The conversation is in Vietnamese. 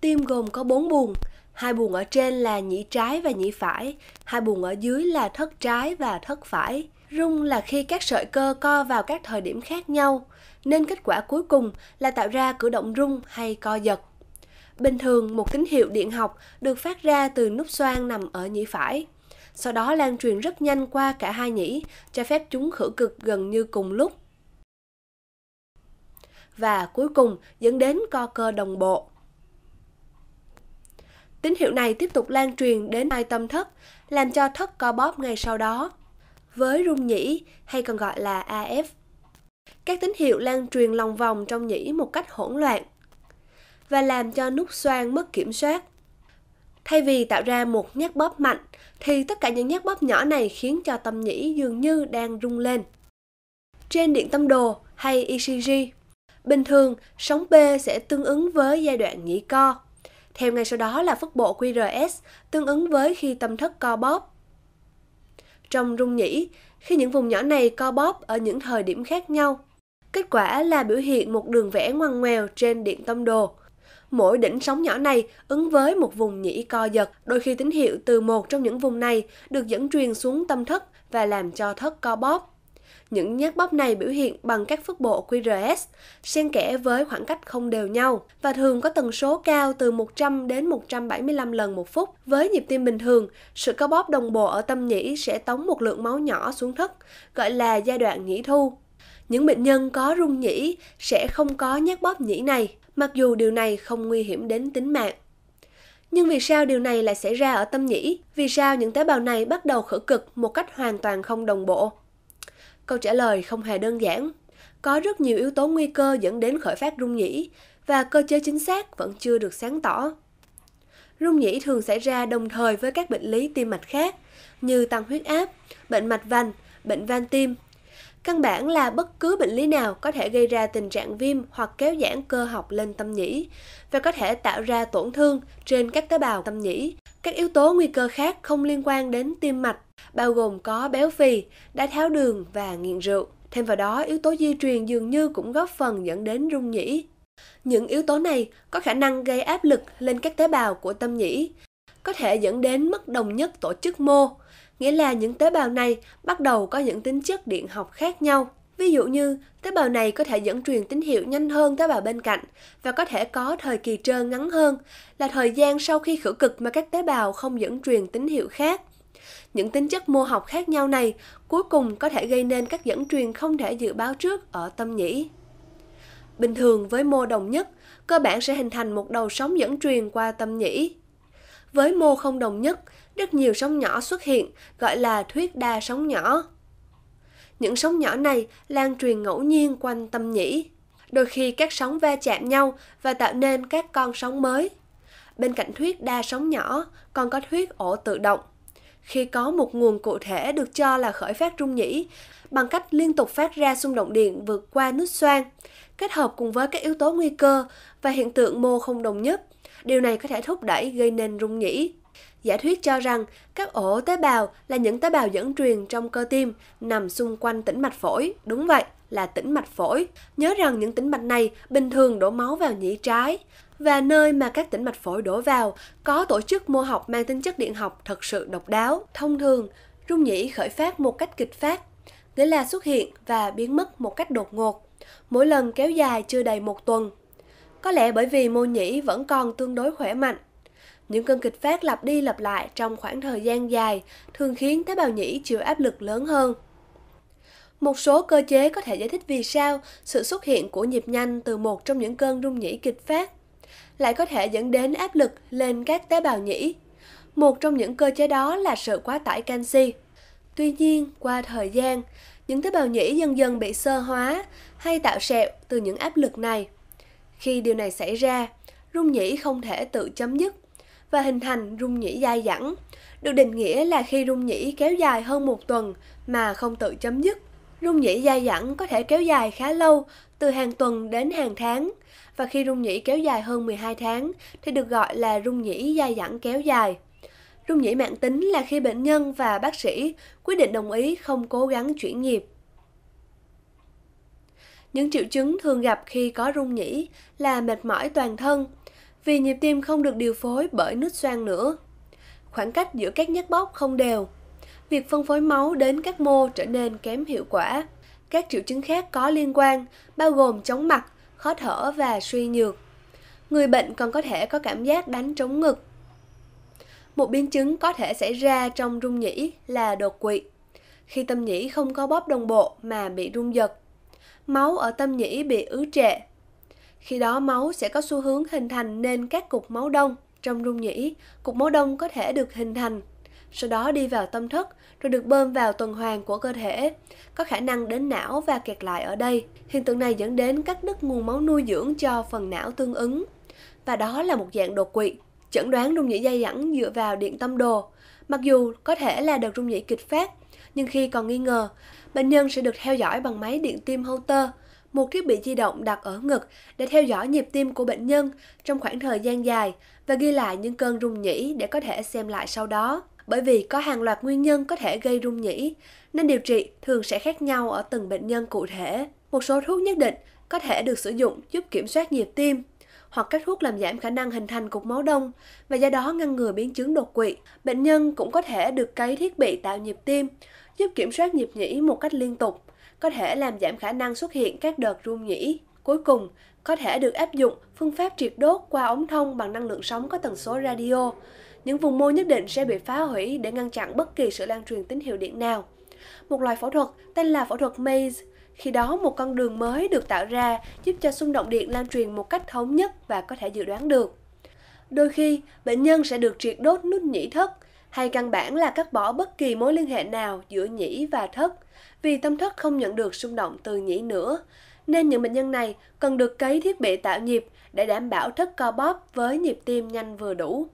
Tim gồm có bốn buồng, hai buồng ở trên là nhĩ trái và nhĩ phải, hai buồng ở dưới là thất trái và thất phải. Rung là khi các sợi cơ co vào các thời điểm khác nhau, nên kết quả cuối cùng là tạo ra cử động rung hay co giật. Bình thường, một tín hiệu điện học được phát ra từ nút xoang nằm ở nhĩ phải. Sau đó lan truyền rất nhanh qua cả hai nhĩ, cho phép chúng khử cực gần như cùng lúc. Và cuối cùng dẫn đến co cơ đồng bộ. Tín hiệu này tiếp tục lan truyền đến hai tâm thất, làm cho thất co bóp ngay sau đó. Với rung nhĩ, hay còn gọi là AF, các tín hiệu lan truyền lòng vòng trong nhĩ một cách hỗn loạn và làm cho nút xoang mất kiểm soát. Thay vì tạo ra một nhát bóp mạnh, thì tất cả những nhát bóp nhỏ này khiến cho tâm nhĩ dường như đang rung lên. Trên điện tâm đồ hay ECG, bình thường sóng B sẽ tương ứng với giai đoạn nhĩ co. Theo ngay sau đó là phức bộ QRS, tương ứng với khi tâm thất co bóp. Trong rung nhĩ, khi những vùng nhỏ này co bóp ở những thời điểm khác nhau, kết quả là biểu hiện một đường vẽ ngoằn ngoèo trên điện tâm đồ. Mỗi đỉnh sóng nhỏ này ứng với một vùng nhĩ co giật, đôi khi tín hiệu từ một trong những vùng này được dẫn truyền xuống tâm thất và làm cho thất co bóp. Những nhát bóp này biểu hiện bằng các phức bộ QRS, xen kẽ với khoảng cách không đều nhau và thường có tần số cao từ 100 đến 175 lần một phút. Với nhịp tim bình thường, sự có bóp đồng bộ ở tâm nhĩ sẽ tống một lượng máu nhỏ xuống thất, gọi là giai đoạn nhĩ thu. Những bệnh nhân có rung nhĩ sẽ không có nhát bóp nhĩ này, mặc dù điều này không nguy hiểm đến tính mạng. Nhưng vì sao điều này lại xảy ra ở tâm nhĩ? Vì sao những tế bào này bắt đầu khử cực một cách hoàn toàn không đồng bộ? Câu trả lời không hề đơn giản. Có rất nhiều yếu tố nguy cơ dẫn đến khởi phát rung nhĩ và cơ chế chính xác vẫn chưa được sáng tỏ. Rung nhĩ thường xảy ra đồng thời với các bệnh lý tim mạch khác như tăng huyết áp, bệnh mạch vành, bệnh van tim. Căn bản là bất cứ bệnh lý nào có thể gây ra tình trạng viêm hoặc kéo giãn cơ học lên tâm nhĩ và có thể tạo ra tổn thương trên các tế bào tâm nhĩ, các yếu tố nguy cơ khác không liên quan đến tim mạch, bao gồm có béo phì, đái tháo đường và nghiện rượu. Thêm vào đó, yếu tố di truyền dường như cũng góp phần dẫn đến rung nhĩ. Những yếu tố này có khả năng gây áp lực lên các tế bào của tâm nhĩ, có thể dẫn đến mất đồng nhất tổ chức mô, nghĩa là những tế bào này bắt đầu có những tính chất điện học khác nhau. Ví dụ như, tế bào này có thể dẫn truyền tín hiệu nhanh hơn tế bào bên cạnh và có thể có thời kỳ trơn ngắn hơn, là thời gian sau khi khử cực mà các tế bào không dẫn truyền tín hiệu khác. Những tính chất mô học khác nhau này cuối cùng có thể gây nên các dẫn truyền không thể dự báo trước ở tâm nhĩ. Bình thường với mô đồng nhất, cơ bản sẽ hình thành một đầu sóng dẫn truyền qua tâm nhĩ. Với mô không đồng nhất, rất nhiều sóng nhỏ xuất hiện, gọi là thuyết đa sóng nhỏ những sóng nhỏ này lan truyền ngẫu nhiên quanh tâm nhĩ. Đôi khi các sóng va chạm nhau và tạo nên các con sóng mới. Bên cạnh thuyết đa sóng nhỏ, còn có thuyết ổ tự động. Khi có một nguồn cụ thể được cho là khởi phát rung nhĩ, bằng cách liên tục phát ra xung động điện vượt qua nút xoang, kết hợp cùng với các yếu tố nguy cơ và hiện tượng mô không đồng nhất, điều này có thể thúc đẩy gây nên rung nhĩ. Giả thuyết cho rằng các ổ tế bào là những tế bào dẫn truyền trong cơ tim nằm xung quanh tĩnh mạch phổi. Đúng vậy, là tĩnh mạch phổi. Nhớ rằng những tĩnh mạch này bình thường đổ máu vào nhĩ trái và nơi mà các tĩnh mạch phổi đổ vào có tổ chức mô học mang tính chất điện học thật sự độc đáo. Thông thường, rung nhĩ khởi phát một cách kịch phát, nghĩa là xuất hiện và biến mất một cách đột ngột, mỗi lần kéo dài chưa đầy một tuần. Có lẽ bởi vì mô nhĩ vẫn còn tương đối khỏe mạnh, những cơn kịch phát lặp đi lặp lại trong khoảng thời gian dài thường khiến tế bào nhĩ chịu áp lực lớn hơn. Một số cơ chế có thể giải thích vì sao sự xuất hiện của nhịp nhanh từ một trong những cơn rung nhĩ kịch phát lại có thể dẫn đến áp lực lên các tế bào nhĩ. Một trong những cơ chế đó là sự quá tải canxi. Tuy nhiên, qua thời gian, những tế bào nhĩ dần dần bị sơ hóa hay tạo sẹo từ những áp lực này. Khi điều này xảy ra, rung nhĩ không thể tự chấm dứt và hình thành rung nhĩ dai dẳng, được định nghĩa là khi rung nhĩ kéo dài hơn một tuần mà không tự chấm dứt. Rung nhĩ dai dẳng có thể kéo dài khá lâu, từ hàng tuần đến hàng tháng, và khi rung nhĩ kéo dài hơn 12 tháng thì được gọi là rung nhĩ dai dẳng kéo dài. Rung nhĩ mạng tính là khi bệnh nhân và bác sĩ quyết định đồng ý không cố gắng chuyển nhịp. Những triệu chứng thường gặp khi có rung nhĩ là mệt mỏi toàn thân, vì nhịp tim không được điều phối bởi nút xoang nữa. Khoảng cách giữa các nhát bóc không đều. Việc phân phối máu đến các mô trở nên kém hiệu quả. Các triệu chứng khác có liên quan, bao gồm chóng mặt, khó thở và suy nhược. Người bệnh còn có thể có cảm giác đánh trống ngực. Một biến chứng có thể xảy ra trong rung nhĩ là đột quỵ, khi tâm nhĩ không có bóp đồng bộ mà bị rung giật. Máu ở tâm nhĩ bị ứ trệ khi đó máu sẽ có xu hướng hình thành nên các cục máu đông trong rung nhĩ. Cục máu đông có thể được hình thành, sau đó đi vào tâm thất rồi được bơm vào tuần hoàn của cơ thể, có khả năng đến não và kẹt lại ở đây. Hiện tượng này dẫn đến cắt đứt nguồn máu nuôi dưỡng cho phần não tương ứng. Và đó là một dạng đột quỵ. Chẩn đoán rung nhĩ dây dẳng dựa vào điện tâm đồ. Mặc dù có thể là đợt rung nhĩ kịch phát, nhưng khi còn nghi ngờ, bệnh nhân sẽ được theo dõi bằng máy điện tim Holter một thiết bị di động đặt ở ngực để theo dõi nhịp tim của bệnh nhân trong khoảng thời gian dài và ghi lại những cơn rung nhĩ để có thể xem lại sau đó. Bởi vì có hàng loạt nguyên nhân có thể gây rung nhĩ, nên điều trị thường sẽ khác nhau ở từng bệnh nhân cụ thể. Một số thuốc nhất định có thể được sử dụng giúp kiểm soát nhịp tim hoặc các thuốc làm giảm khả năng hình thành cục máu đông và do đó ngăn ngừa biến chứng đột quỵ. Bệnh nhân cũng có thể được cấy thiết bị tạo nhịp tim, giúp kiểm soát nhịp nhĩ một cách liên tục có thể làm giảm khả năng xuất hiện các đợt rung nhĩ. Cuối cùng, có thể được áp dụng phương pháp triệt đốt qua ống thông bằng năng lượng sóng có tần số radio. Những vùng mô nhất định sẽ bị phá hủy để ngăn chặn bất kỳ sự lan truyền tín hiệu điện nào. Một loại phẫu thuật tên là phẫu thuật Maze. Khi đó, một con đường mới được tạo ra giúp cho xung động điện lan truyền một cách thống nhất và có thể dự đoán được. Đôi khi, bệnh nhân sẽ được triệt đốt nút nhĩ thất, hay căn bản là cắt bỏ bất kỳ mối liên hệ nào giữa nhĩ và thất, vì tâm thất không nhận được xung động từ nhĩ nữa. Nên những bệnh nhân này cần được cấy thiết bị tạo nhịp để đảm bảo thất co bóp với nhịp tim nhanh vừa đủ.